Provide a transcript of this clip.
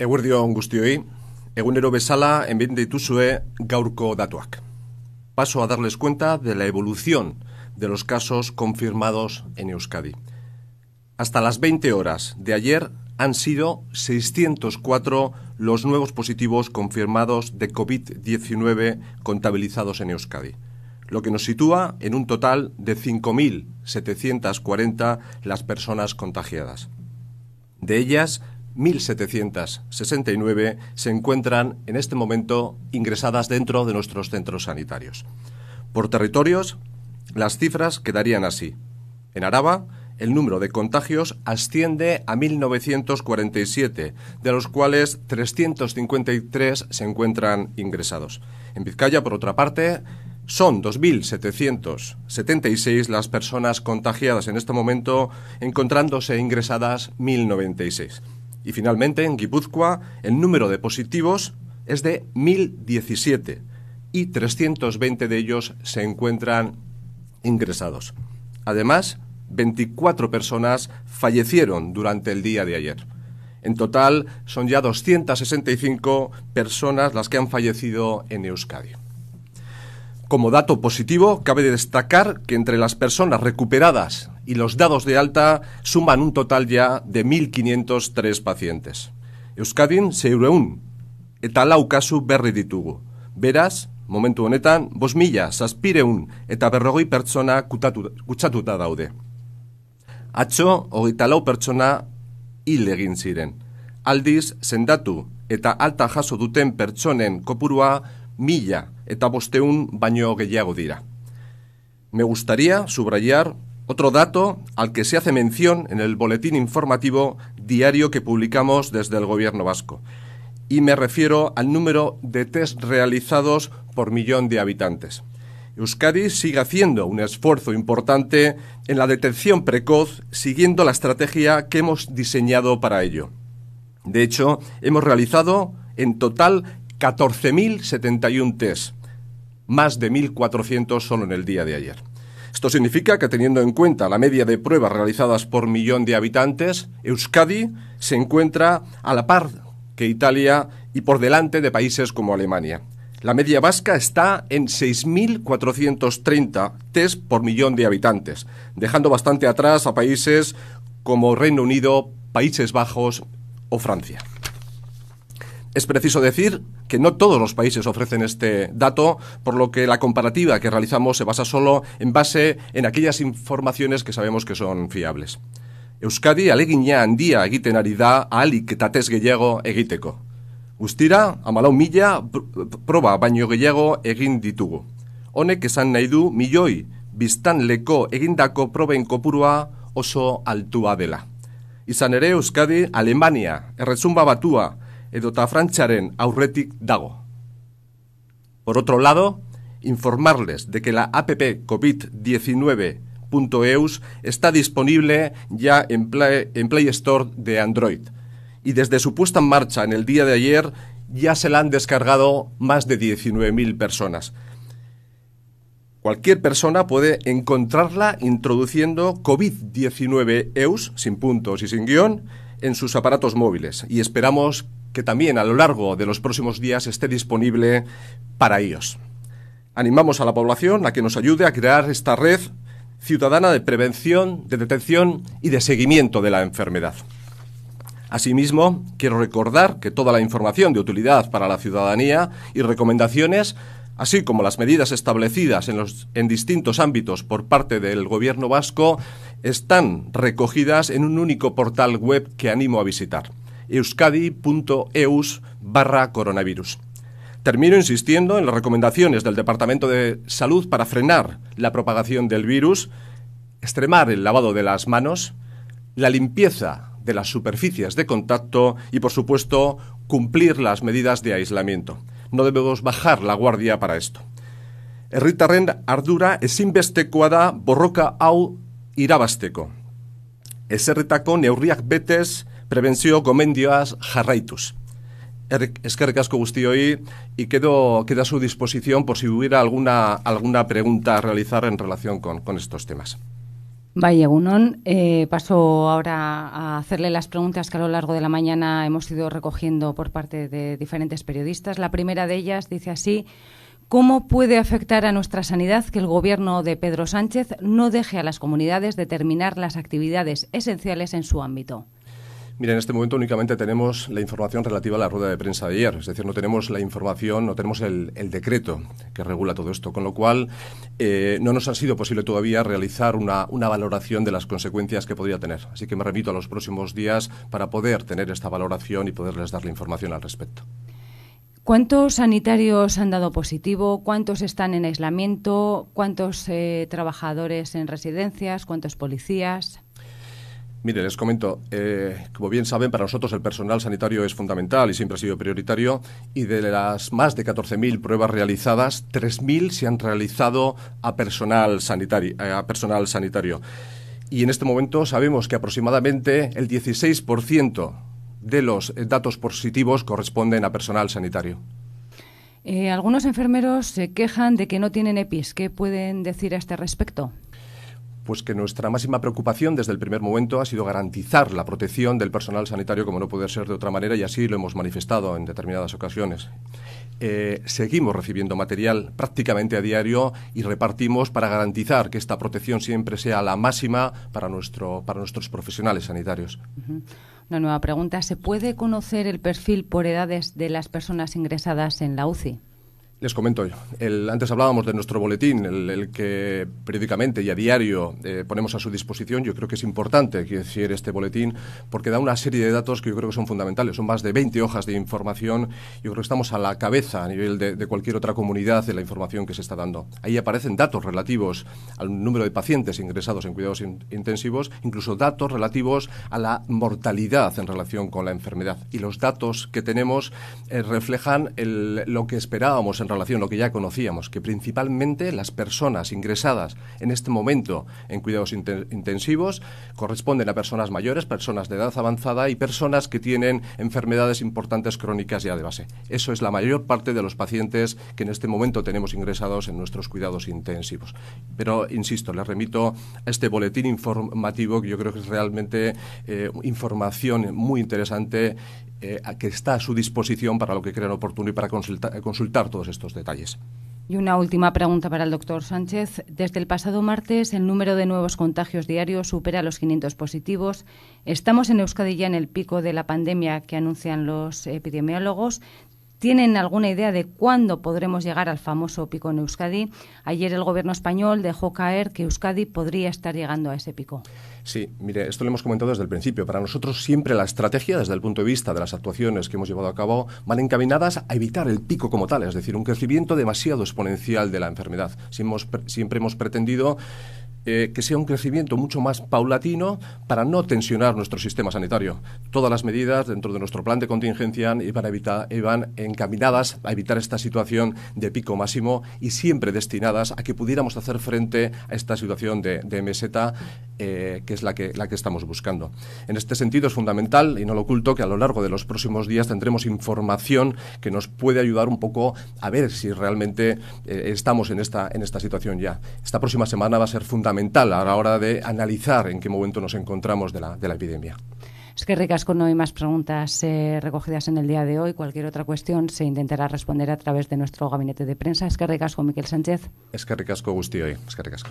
Eguerdion egunero bien de dituzue gaurko datuak. Paso a darles cuenta de la evolución de los casos confirmados en Euskadi. Hasta las 20 horas de ayer han sido 604 los nuevos positivos confirmados de COVID-19 contabilizados en Euskadi, lo que nos sitúa en un total de 5.740 las personas contagiadas. De ellas, 1.769 se encuentran en este momento ingresadas dentro de nuestros centros sanitarios. Por territorios, las cifras quedarían así. En Araba, el número de contagios asciende a 1.947, de los cuales 353 se encuentran ingresados. En Vizcaya, por otra parte, son 2.776 las personas contagiadas en este momento, encontrándose ingresadas 1.096. Y finalmente, en Guipúzcoa, el número de positivos es de 1.017 y 320 de ellos se encuentran ingresados. Además, 24 personas fallecieron durante el día de ayer. En total, son ya 265 personas las que han fallecido en Euskadi. Como dato positivo, cabe destacar que entre las personas recuperadas y los dados de alta suman un total ya de 1.503 pacientes. Euskadin zeureun, eta lau kasu berri ditugu. Beraz, momentu honetan, bos mila, eta berrogoi pertsona kutatu, daude. Atxo, hogeita lau pertsona hil egin ziren. Aldiz, sendatu eta alta jaso duten pertsonen kopurua mila, eta baño baino dira. Me gustaría subrayar otro dato al que se hace mención en el boletín informativo diario que publicamos desde el Gobierno vasco, y me refiero al número de test realizados por millón de habitantes. Euskadi sigue haciendo un esfuerzo importante en la detección precoz siguiendo la estrategia que hemos diseñado para ello. De hecho, hemos realizado en total 14.071 test más de 1.400 solo en el día de ayer. Esto significa que teniendo en cuenta la media de pruebas realizadas por millón de habitantes, Euskadi se encuentra a la par que Italia y por delante de países como Alemania. La media vasca está en 6.430 test por millón de habitantes, dejando bastante atrás a países como Reino Unido, Países Bajos o Francia. Es preciso decir que no todos los países ofrecen este dato, por lo que la comparativa que realizamos se basa solo en base en aquellas informaciones que sabemos que son fiables. Euskadi alegina handia egiten ari da ahalik eta gehiago egiteko. Guztira, amalau mila proba baino gehiago egin ditugu. Honek esan nahi du milioi biztan leko egindako proben kopurua oso altua dela. Izan ere, Euskadi, Alemania, erretzumba babatua, edota Francharen aurretik dago. Por otro lado, informarles de que la app COVID-19.eus está disponible ya en Play, Store de Android y desde su puesta en marcha en el día de ayer ya se la han descargado más de 19.000 personas. Cualquier persona puede encontrarla introduciendo COVID-19 EUS, sin puntos y sin guión, en sus aparatos móviles y esperamos que también a lo largo de los próximos días esté disponible para ellos. Animamos a la población a que nos ayude a crear esta red ciudadana de prevención, de detención y de seguimiento de la enfermedad. Asimismo, quiero recordar que toda la información de utilidad para la ciudadanía y recomendaciones, así como las medidas establecidas en distintos ámbitos por parte del Gobierno vasco, están recogidas en un único portal web que animo a visitar euskadi.eus barra coronavirus. Termino insistiendo en las recomendaciones del Departamento de Salud para frenar la propagación del virus, extremar el lavado de las manos, la limpieza de las superficies de contacto y, por supuesto, cumplir las medidas de aislamiento. No debemos bajar la guardia para esto. Herritarren ardura ezinbestekoa da borroka hau irabasteko. Ezerretako neurriak betez Prevenció gomendioaz jarraituz. Er, eskerrik asko guztioi y quedo, queda a su disposición por si hubiera alguna, alguna pregunta a realizar en relación con, estos temas. Vaya, Unón. Eh, paso ahora a hacerle las preguntas que a lo largo de la mañana hemos ido recogiendo por parte de diferentes periodistas. La primera de ellas dice así, ¿cómo puede afectar a nuestra sanidad que el gobierno de Pedro Sánchez no deje a las comunidades determinar las actividades esenciales en su ámbito? Mira, en este momento únicamente tenemos la información relativa a la rueda de prensa de ayer, es decir, no tenemos la información, no tenemos el, decreto que regula todo esto, con lo cual eh, no nos ha sido posible todavía realizar una, valoración de las consecuencias que podría tener. Así que me remito a los próximos días para poder tener esta valoración y poderles dar la información al respecto. ¿Cuántos sanitarios han dado positivo? ¿Cuántos están en aislamiento? ¿Cuántos eh, trabajadores en residencias? ¿Cuántos policías? Mire, les comento, eh, como bien saben, para nosotros el personal sanitario es fundamental y siempre ha sido prioritario y de las más de 14.000 pruebas realizadas, 3.000 se han realizado eh, a personal, sanitario, Y en este momento sabemos que aproximadamente el 16% de los eh, datos positivos corresponden a personal sanitario. algunos enfermeros se quejan de que no tienen EPIs. ¿Qué pueden decir a este respecto? pues que nuestra máxima preocupación desde el primer momento ha sido garantizar la protección del personal sanitario como no puede ser de otra manera y así lo hemos manifestado en determinadas ocasiones. Eh, seguimos recibiendo material prácticamente a diario y repartimos para garantizar que esta protección siempre sea la máxima para, para nuestros profesionales sanitarios. Una nueva pregunta. ¿Se puede conocer el perfil por edades de las personas ingresadas en la UCI? Les comento, el, antes hablábamos de nuestro boletín, el, que periódicamente y a diario eh, ponemos a su disposición. Yo creo que es importante que decir este boletín porque da una serie de datos que yo creo que son fundamentales. Son más de 20 hojas de información. Yo creo que estamos a la cabeza a nivel de, cualquier otra comunidad de la información que se está dando. Ahí aparecen datos relativos al número de pacientes ingresados en cuidados intensivos, incluso datos relativos a la mortalidad en relación con la enfermedad. Y los datos que tenemos eh, reflejan lo que esperábamos en relación lo que ya conocíamos, que principalmente las personas ingresadas en este momento en cuidados intensivos corresponden a personas mayores, personas de edad avanzada y personas que tienen enfermedades importantes crónicas ya de base. Eso es la mayor parte de los pacientes que en este momento tenemos ingresados en nuestros cuidados intensivos. Pero, insisto, les remito a este boletín informativo que yo creo que es realmente eh, información muy interesante eh, que está a su disposición para lo que crean oportuno y para consultar todos estos. Y una última pregunta para el doctor Sánchez. Desde el pasado martes, el número de nuevos contagios diarios supera los 500 positivos. Estamos en Euskadi ya en el pico de la pandemia que anuncian los epidemiólogos. ¿Tienen alguna idea de cuándo podremos llegar al famoso pico en Euskadi? Ayer el gobierno español dejó caer que Euskadi podría estar llegando a ese pico. Sí, mire, esto lo hemos comentado desde el principio. Para nosotros siempre la estrategia, desde el punto de vista de las actuaciones que hemos llevado a cabo, van encaminadas a evitar el pico como tal, es decir, un crecimiento demasiado exponencial de la enfermedad. Siempre hemos pretendido eh, que sea un crecimiento mucho más paulatino para no tensionar nuestro sistema sanitario. Todas las medidas dentro de nuestro plan de contingencia iban, a evitar, iban encaminadas a evitar esta situación de pico máximo y siempre destinadas a que pudiéramos hacer frente a esta situación de, meseta eh, que es la que, la que estamos buscando. En este sentido es fundamental, y no lo oculto, que a lo largo de los próximos días tendremos información que nos puede ayudar un poco a ver si realmente eh, estamos en esta, en esta situación ya. Esta próxima semana va a ser fundamental fundamental a la hora de analizar en qué momento nos encontramos de la, de la epidemia. Es que ricasco no hay más preguntas eh, recogidas en el día de hoy. Cualquier otra cuestión se intentará responder a través de nuestro gabinete de prensa. Es que ricasco, Miquel Sánchez. Es que ricasco, Gusti hoy. Es que ricasco.